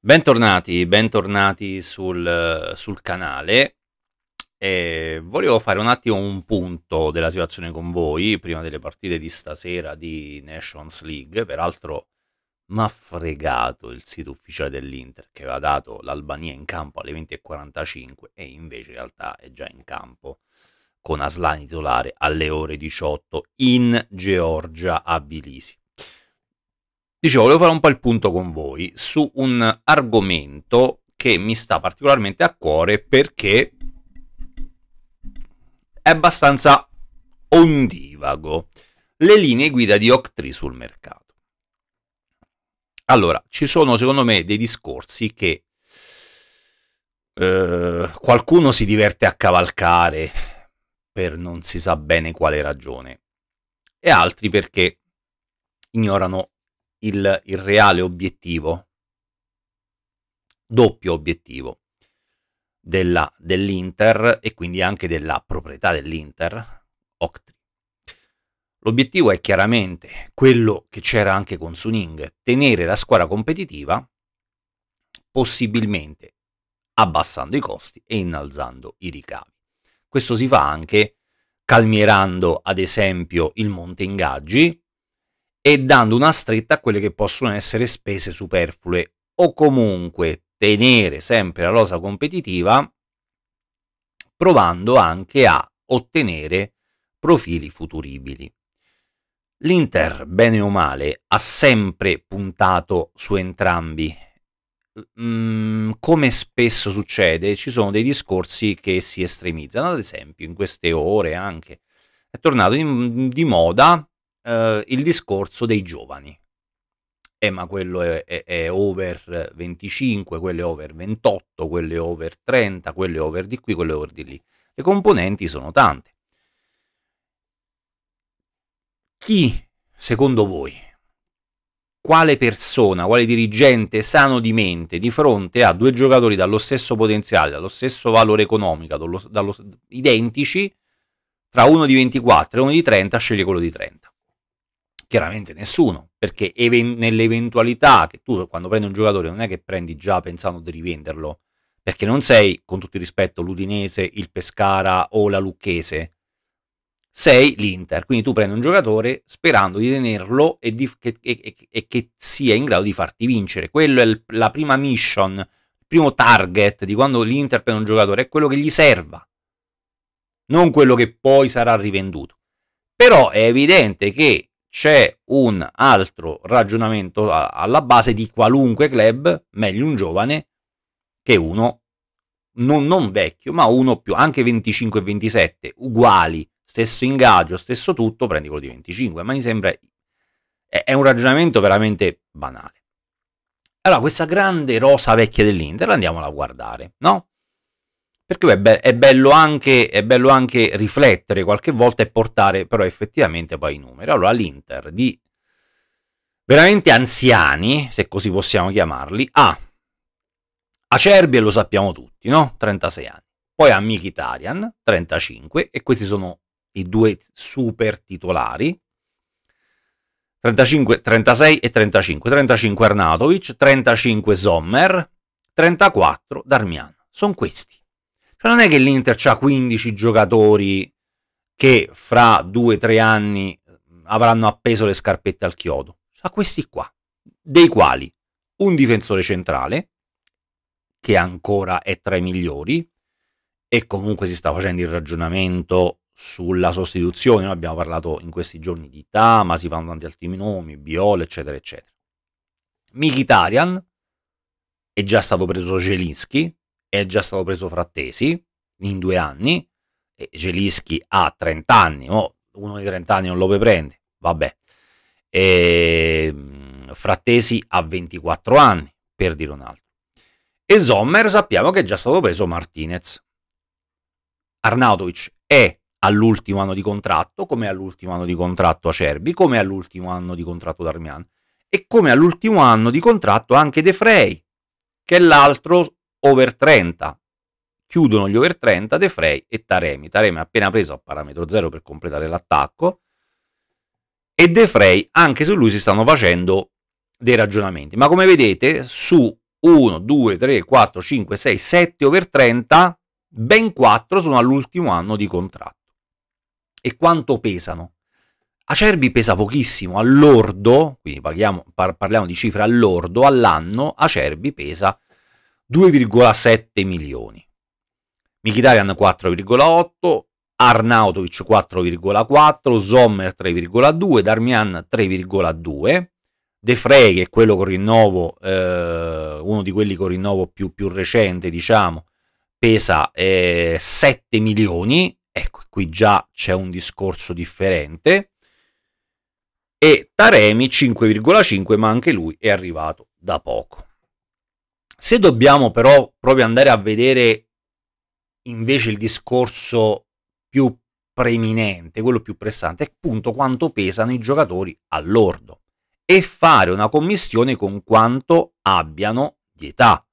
Bentornati, bentornati sul, sul canale. E volevo fare un attimo un punto della situazione con voi prima delle partite di stasera di Nations League. Peraltro mi ha fregato il sito ufficiale dell'Inter che aveva dato l'Albania in campo alle 20.45 e invece in realtà è già in campo con Aslani titolare alle ore 18 in Georgia a Bilisi. Dicevo, volevo fare un po' il punto con voi su un argomento che mi sta particolarmente a cuore perché è abbastanza ondivago. Le linee guida di Octree sul mercato. Allora, ci sono secondo me dei discorsi che eh, qualcuno si diverte a cavalcare per non si sa bene quale ragione e altri perché ignorano il, il reale obiettivo, doppio obiettivo della, dell'Inter e quindi anche della proprietà dell'Inter, Octri. L'obiettivo è chiaramente quello che c'era anche con Suning, tenere la squadra competitiva, possibilmente abbassando i costi e innalzando i ricavi. Questo si fa anche calmierando ad esempio il monte ingaggi, e dando una stretta a quelle che possono essere spese superflue o comunque tenere sempre la rosa competitiva provando anche a ottenere profili futuribili. L'Inter, bene o male, ha sempre puntato su entrambi. Mm, come spesso succede, ci sono dei discorsi che si estremizzano. Ad esempio, in queste ore anche è tornato in, di moda eh, il discorso dei giovani. Eh, ma quello è, è, è, over 25, quello è over 28, quello è over 30, quello è over di qui, quello è over di lì. Le componenti sono tante. Chi, secondo voi, quale persona, quale dirigente sano di mente di fronte a due giocatori dallo stesso potenziale, dallo stesso valore economico, dallo, dallo, identici, tra uno di 24 e uno di 30, sceglie quello di 30? Chiaramente nessuno, perché even- nell'eventualità che tu quando prendi un giocatore non è che prendi già pensando di rivenderlo, perché non sei, con tutto il rispetto, l'Udinese, il Pescara o la Lucchese, sei l'Inter, quindi tu prendi un giocatore sperando di tenerlo e, di, che, e, e che, sia in grado di farti vincere. Quello è il, la prima mission, il primo target di quando l'Inter prende un giocatore, è quello che gli serva, non quello che poi sarà rivenduto. Però è evidente che c'è un altro ragionamento alla base di qualunque club, meglio un giovane che uno non, non vecchio, ma uno più, anche 25 e 27, uguali, stesso ingaggio, stesso tutto, prendi quello di 25, ma mi sembra è, è un ragionamento veramente banale. Allora, questa grande rosa vecchia dell'Inter andiamola a guardare, no? perché è, be- è, bello anche, è, bello anche, riflettere qualche volta e portare però effettivamente poi i numeri. Allora l'Inter di veramente anziani, se così possiamo chiamarli, ha Acerbi e lo sappiamo tutti, no? 36 anni. Poi ha Mkhitaryan, 35, e questi sono i due super titolari. 35, 36 e 35. 35 Arnatovic, 35 Sommer, 34 Darmian. Sono questi. Cioè non è che l'Inter ha 15 giocatori che fra 2-3 anni eh, avranno appeso le scarpette al chiodo. Ha questi qua, dei quali un difensore centrale, che ancora è tra i migliori, e comunque si sta facendo il ragionamento sulla sostituzione. Noi abbiamo parlato in questi giorni di Tama, si fanno tanti altri nomi, Biol, eccetera, eccetera. Mikitarian è già stato preso Zelinski, è già stato preso Frattesi in due anni, e Gelischi ha 30 anni, oh, uno di 30 anni non lo prende, vabbè. E, ehm, Frattesi ha 24 anni, per dire un altro. E Sommer sappiamo che è già stato preso Martinez. Arnautovic è all'ultimo anno di contratto, come all'ultimo anno di contratto Acerbi, come all'ultimo anno di contratto Darmian e come all'ultimo anno di contratto anche De Frey, che è l'altro over 30. Chiudono gli over 30 De Frey e Taremi. Taremi ha appena preso a parametro 0 per completare l'attacco. E De Frey, anche su lui si stanno facendo dei ragionamenti. Ma come vedete, su 1, 2, 3, 4, 5, 6, 7 over 30, ben 4 sono all'ultimo anno di contratto. E quanto pesano? Acerbi pesa pochissimo, all'ordo, quindi parliamo, par- parliamo di cifre all'ordo, all'anno Acerbi pesa 2,7 milioni. Mkhitaryan 4,8, Arnautovic 4,4, Sommer 3,2, Darmian 3,2, De Frey che è quello con rinnovo, eh, uno di quelli con rinnovo più, più recente diciamo, pesa eh, 7 milioni, ecco qui già c'è un discorso differente, e Taremi 5,5 ma anche lui è arrivato da poco. Se dobbiamo però proprio andare a vedere invece il discorso più preeminente, quello più pressante, è appunto quanto pesano i giocatori all'ordo e fare una commissione con quanto abbiano di età,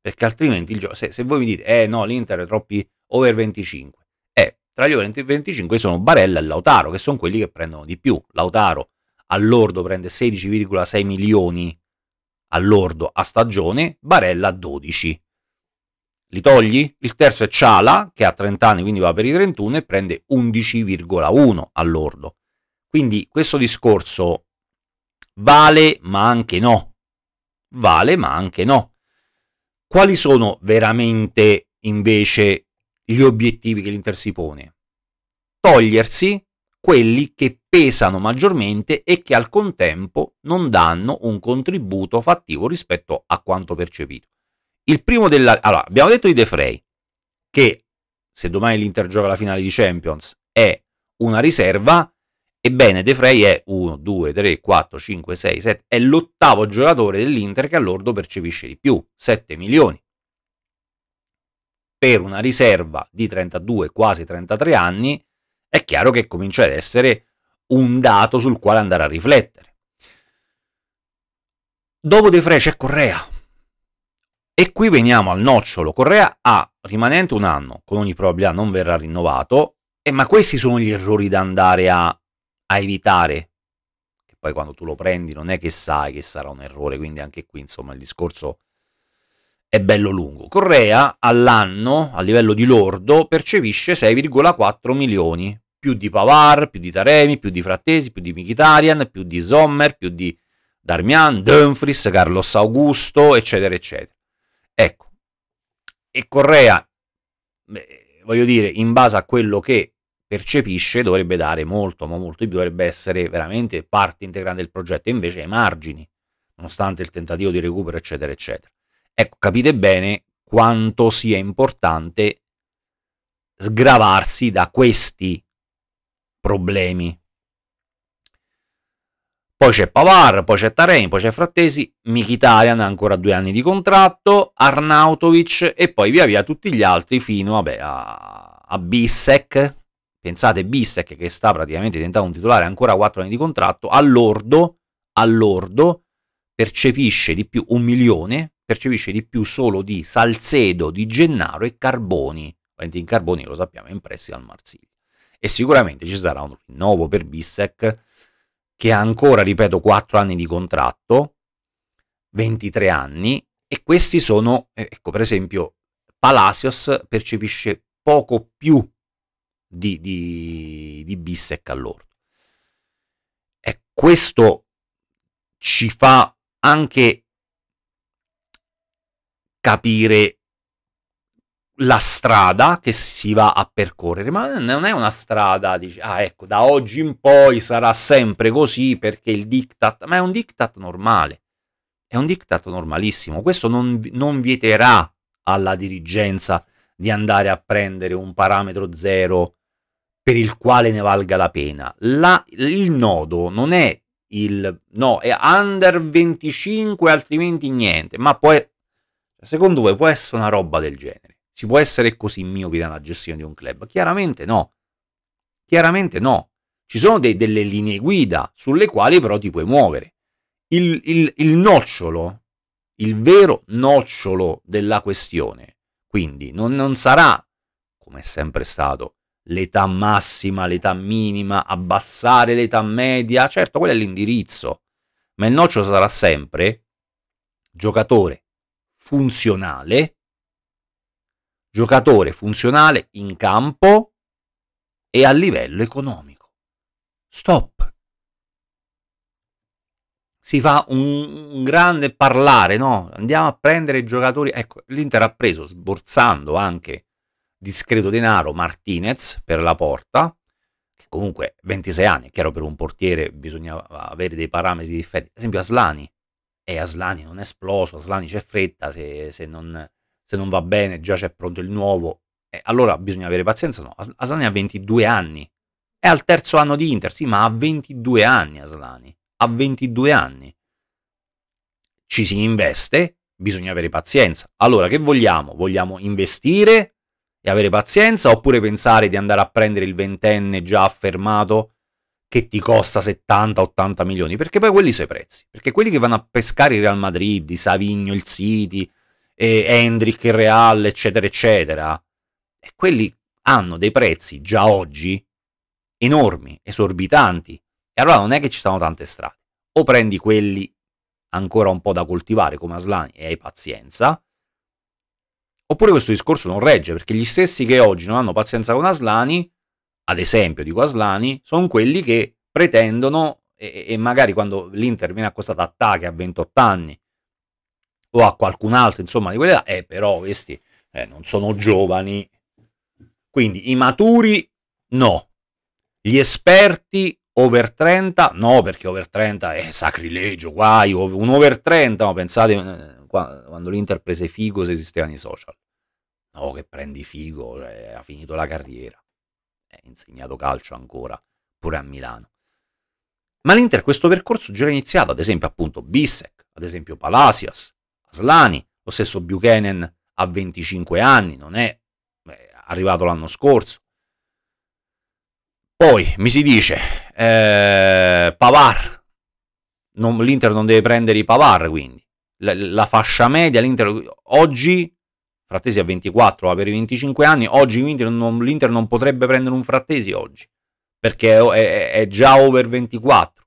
perché altrimenti il gioco, se, se voi mi dite, eh no, l'Inter è troppi over 25, eh, tra gli over 25 sono Barella e Lautaro, che sono quelli che prendono di più, Lautaro all'ordo prende 16,6 milioni all'ordo a stagione, Barella 12. Li togli? Il terzo è Ciala, che ha 30 anni, quindi va per i 31 e prende 11,1 all'ordo. Quindi questo discorso vale ma anche no. Vale ma anche no. Quali sono veramente invece gli obiettivi che l'Inter si pone? Togliersi quelli che pesano maggiormente e che al contempo non danno un contributo fattivo rispetto a quanto percepito. Il primo della... Allora, abbiamo detto di De Frey, che se domani l'Inter gioca la finale di Champions è una riserva, ebbene De Frey è 1, 2, 3, 4, 5, 6, 7, è l'ottavo giocatore dell'Inter che all'ordo percepisce di più, 7 milioni. Per una riserva di 32, quasi 33 anni, è chiaro che comincia ad essere un dato sul quale andare a riflettere. Dopo De Frey c'è Correa. E qui veniamo al nocciolo. Correa ha rimanente un anno, con ogni probabilità non verrà rinnovato, e ma questi sono gli errori da andare a, a evitare. Che poi quando tu lo prendi non è che sai che sarà un errore, quindi anche qui insomma il discorso è bello lungo. Correa all'anno, a livello di lordo, percepisce 6,4 milioni, più di Pavar, più di Taremi, più di Frattesi, più di Mkhitaryan, più di Sommer, più di Darmian, Dumfries, Carlos Augusto, eccetera, eccetera. Ecco, e Correa, beh, voglio dire, in base a quello che percepisce, dovrebbe dare molto, ma molto di più, dovrebbe essere veramente parte integrante del progetto, invece ai margini, nonostante il tentativo di recupero, eccetera, eccetera. Ecco, capite bene quanto sia importante sgravarsi da questi problemi. Poi c'è Pavar, poi c'è Taremi, poi c'è Frattesi, Mkhitaryan ha ancora due anni di contratto, Arnautovic e poi via via tutti gli altri fino vabbè, a, a Bissek. Pensate Bissek che sta praticamente diventando un titolare, ancora quattro anni di contratto, all'ordo, all'ordo percepisce di più un milione percepisce di più solo di Salcedo, di Gennaro e Carboni. in Carboni lo sappiamo è in al Marsiglia. E sicuramente ci sarà un rinnovo per Bissec che ha ancora, ripeto, 4 anni di contratto, 23 anni e questi sono, eh, ecco per esempio, Palacios percepisce poco più di, di, di Bissec all'orto. E questo ci fa anche capire la strada che si va a percorrere, ma non è una strada, dici, ah ecco, da oggi in poi sarà sempre così perché il diktat, ma è un diktat normale, è un diktat normalissimo, questo non, non vieterà alla dirigenza di andare a prendere un parametro zero per il quale ne valga la pena. La, il nodo non è il no, è under 25 altrimenti niente, ma poi Secondo voi può essere una roba del genere? Si può essere così miopi nella gestione di un club? Chiaramente no. Chiaramente no. Ci sono dei, delle linee guida sulle quali però ti puoi muovere. Il, il, il nocciolo, il vero nocciolo della questione, quindi non, non sarà, come è sempre stato, l'età massima, l'età minima, abbassare l'età media, certo quello è l'indirizzo, ma il nocciolo sarà sempre giocatore funzionale, giocatore funzionale in campo e a livello economico. Stop. Si fa un, un grande parlare, no? Andiamo a prendere i giocatori. Ecco, l'Inter ha preso, sborsando anche discreto denaro, Martinez per la porta, che comunque 26 anni, è chiaro per un portiere bisogna avere dei parametri differenti. Ad esempio Aslani, e Aslani non è esploso, Aslani c'è fretta, se, se, non, se, non, va bene già c'è pronto il nuovo, e allora bisogna avere pazienza, no, Aslani ha 22 anni, è al terzo anno di Inter, sì, ma ha 22 anni Aslani, ha 22 anni, ci si investe, bisogna avere pazienza, allora che vogliamo? Vogliamo investire e avere pazienza oppure pensare di andare a prendere il ventenne già affermato che ti costa 70-80 milioni, perché poi quelli sono i prezzi, perché quelli che vanno a pescare il Real Madrid, i Savigno, il City, e Hendrick, il Real, eccetera, eccetera, e quelli hanno dei prezzi già oggi enormi, esorbitanti, e allora non è che ci sono tante strade, o prendi quelli ancora un po' da coltivare come Aslani e hai pazienza, oppure questo discorso non regge, perché gli stessi che oggi non hanno pazienza con Aslani, ad esempio di Aslani, sono quelli che pretendono e, e magari quando l'Inter viene accostata a Tache a 28 anni o a qualcun altro, insomma, di quell'età, eh, però questi eh, non sono giovani. Quindi i maturi no, gli esperti over 30 no, perché over 30 è sacrilegio, guai, un over 30, no, pensate eh, quando l'Inter prese Figo se esistevano i social. No, che prendi Figo, cioè, ha finito la carriera è insegnato calcio ancora, pure a Milano. Ma l'Inter questo percorso già iniziato, ad esempio appunto Bissek, ad esempio Palacios, Aslani, lo stesso Buchanan a 25 anni, non è beh, arrivato l'anno scorso. Poi mi si dice eh, Pavar, l'Inter non deve prendere i Pavar quindi, la, la fascia media, l'Inter oggi Frattesi a 24, va per 25 anni, oggi l'Inter non, l'Inter non potrebbe prendere un Frattesi oggi, perché è, è, già over 24.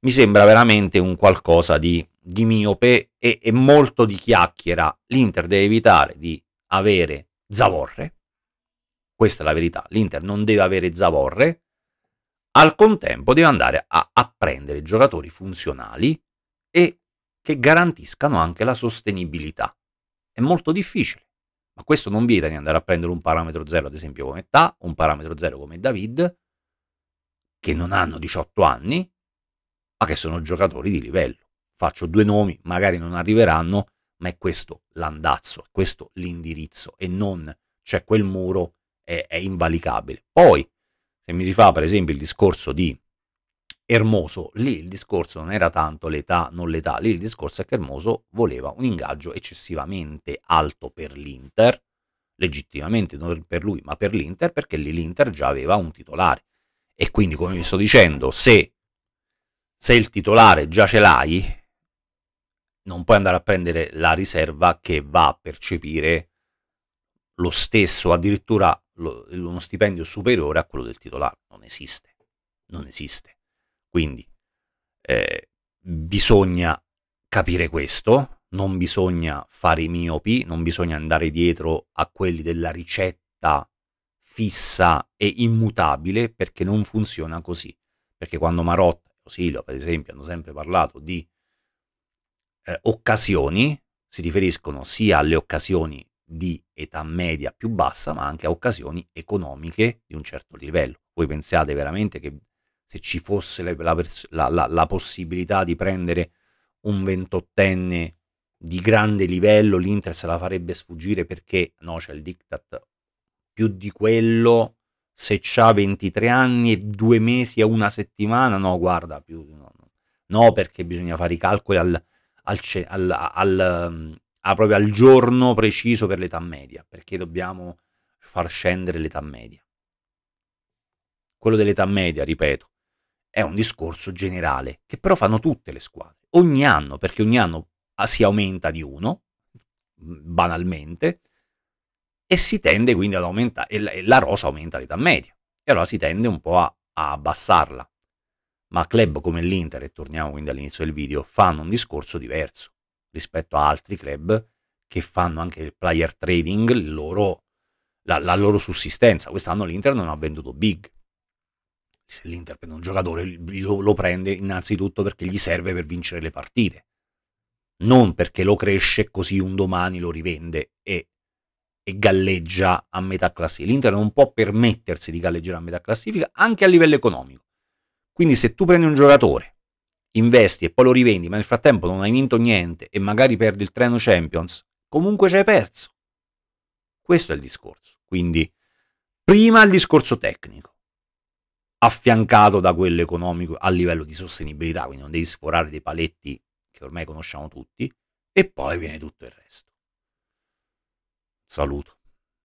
Mi sembra veramente un qualcosa di, di miope e, e molto di chiacchiera. L'Inter deve evitare di avere zavorre, questa è la verità, l'Inter non deve avere zavorre, al contempo deve andare a, a prendere giocatori funzionali e che garantiscano anche la sostenibilità. È molto difficile. Ma questo non vieta di andare a prendere un parametro 0, ad esempio come Ta, un parametro 0 come David, che non hanno 18 anni, ma che sono giocatori di livello. Faccio due nomi, magari non arriveranno, ma è questo l'andazzo, è questo l'indirizzo e non c'è cioè quel muro, è, è invalicabile. Poi, se mi si fa per esempio il discorso di Ermoso, lì il discorso non era tanto l'età, non l'età, lì il discorso è che Ermoso voleva un ingaggio eccessivamente alto per l'Inter, legittimamente non per lui ma per l'Inter, perché lì l'Inter già aveva un titolare. E quindi come vi sto dicendo, se, se il titolare già ce l'hai, non puoi andare a prendere la riserva che va a percepire lo stesso, addirittura lo, uno stipendio superiore a quello del titolare. Non esiste. Non esiste. Quindi eh, bisogna capire questo, non bisogna fare i miopi, non bisogna andare dietro a quelli della ricetta fissa e immutabile perché non funziona così. Perché quando Marotta e Osilio, per esempio, hanno sempre parlato di eh, occasioni, si riferiscono sia alle occasioni di età media più bassa, ma anche a occasioni economiche di un certo livello. Voi pensate veramente che se ci fosse la, la, la, la possibilità di prendere un ventottenne di grande livello, l'Inter se la farebbe sfuggire perché no, c'è il diktat più di quello se ha 23 anni e due mesi e una settimana, no, guarda, più, no, no, perché bisogna fare i calcoli al, al, al, al, mm, proprio al giorno preciso per l'età media, perché dobbiamo far scendere l'età media. Quello dell'età media, ripeto, è un discorso generale, che però fanno tutte le squadre, ogni anno, perché ogni anno ah, si aumenta di uno, banalmente, e si tende quindi ad aumentare, e la rosa aumenta l'età media, e allora si tende un po' a, a abbassarla. Ma club come l'Inter, e torniamo quindi all'inizio del video, fanno un discorso diverso rispetto a altri club che fanno anche il player trading, il loro, la, la loro sussistenza. Quest'anno l'Inter non ha venduto big, se l'Inter prende un giocatore lo, lo prende innanzitutto perché gli serve per vincere le partite, non perché lo cresce così un domani lo rivende e e galleggia a metà classifica. L'Inter non può permettersi di galleggiare a metà classifica anche a livello economico. Quindi se tu prendi un giocatore, investi e poi lo rivendi, ma nel frattempo non hai vinto niente e magari perdi il treno Champions, comunque ci hai perso. Questo è il discorso. Quindi prima il discorso tecnico, affiancato da quello economico a livello di sostenibilità, quindi non devi sforare dei paletti che ormai conosciamo tutti, e poi viene tutto il resto. Saluto.